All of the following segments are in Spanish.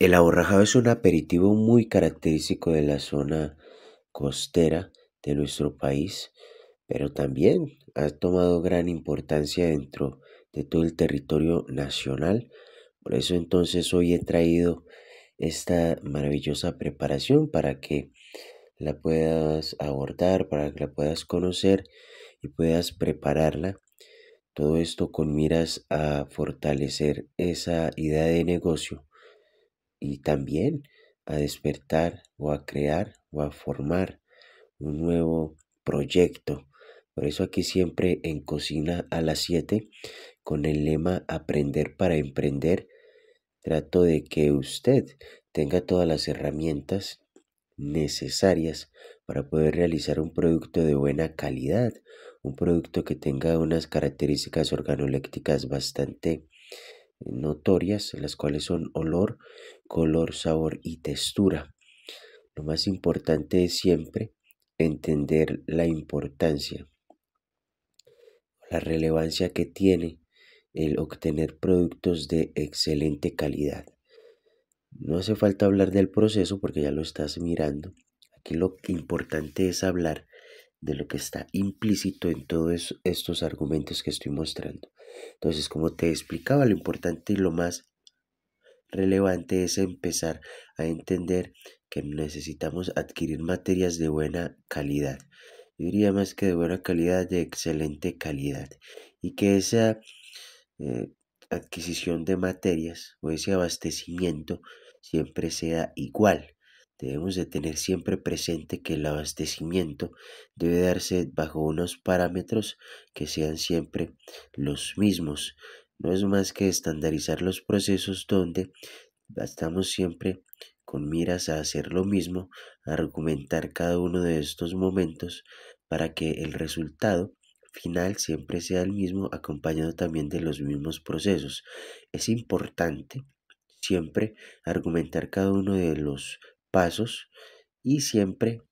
El aborrajado es un aperitivo muy característico de la zona costera de nuestro país, pero también ha tomado gran importancia dentro de todo el territorio nacional. Por eso entonces hoy he traído esta maravillosa preparación para que la puedas abordar, para que la puedas conocer y puedas prepararla. Todo esto con miras a fortalecer esa idea de negocio y también a despertar o a crear o a formar un nuevo proyecto. Por eso aquí siempre en Cocina a las 7, con el lema Aprender para Emprender, trato de que usted tenga todas las herramientas necesarias para poder realizar un producto de buena calidad, un producto que tenga unas características organolépticas bastante eh, notorias, las cuales son olor, color, sabor y textura. Lo más importante es siempre entender la importancia, la relevancia que tiene el obtener productos de excelente calidad. No hace falta hablar del proceso porque ya lo estás mirando. Aquí lo importante es hablar de lo que está implícito en todos estos argumentos que estoy mostrando. Entonces, como te explicaba, lo importante y lo más relevante es empezar a entender que necesitamos adquirir materias de buena calidad. Yo diría más que de buena calidad, de excelente calidad. Y que esa eh, adquisición de materias o ese abastecimiento siempre sea igual. Debemos de tener siempre presente que el abastecimiento debe darse bajo unos parámetros que sean siempre los mismos. No es más que estandarizar los procesos donde estamos siempre con miras a hacer lo mismo, a argumentar cada uno de estos momentos para que el resultado final siempre sea el mismo, acompañado también de los mismos procesos. Es importante siempre argumentar cada uno de los pasos y siempre,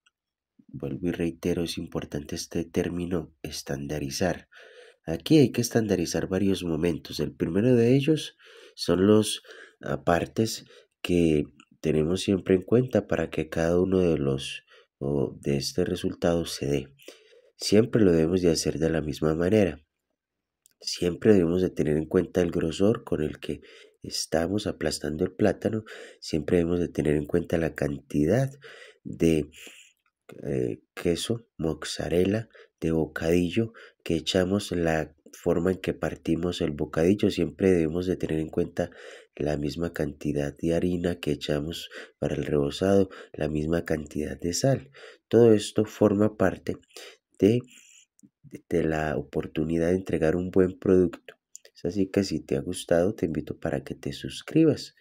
vuelvo y reitero, es importante este término estandarizar. Aquí hay que estandarizar varios momentos. El primero de ellos son los partes que tenemos siempre en cuenta para que cada uno de los o de este resultado se dé. Siempre lo debemos de hacer de la misma manera. Siempre debemos de tener en cuenta el grosor con el que estamos aplastando el plátano, siempre debemos de tener en cuenta la cantidad de eh, queso, mozzarella, de bocadillo que echamos, la forma en que partimos el bocadillo, siempre debemos de tener en cuenta la misma cantidad de harina que echamos para el rebozado, la misma cantidad de sal. Todo esto forma parte de, de la oportunidad de entregar un buen producto así que si te ha gustado, te invito para que te suscribas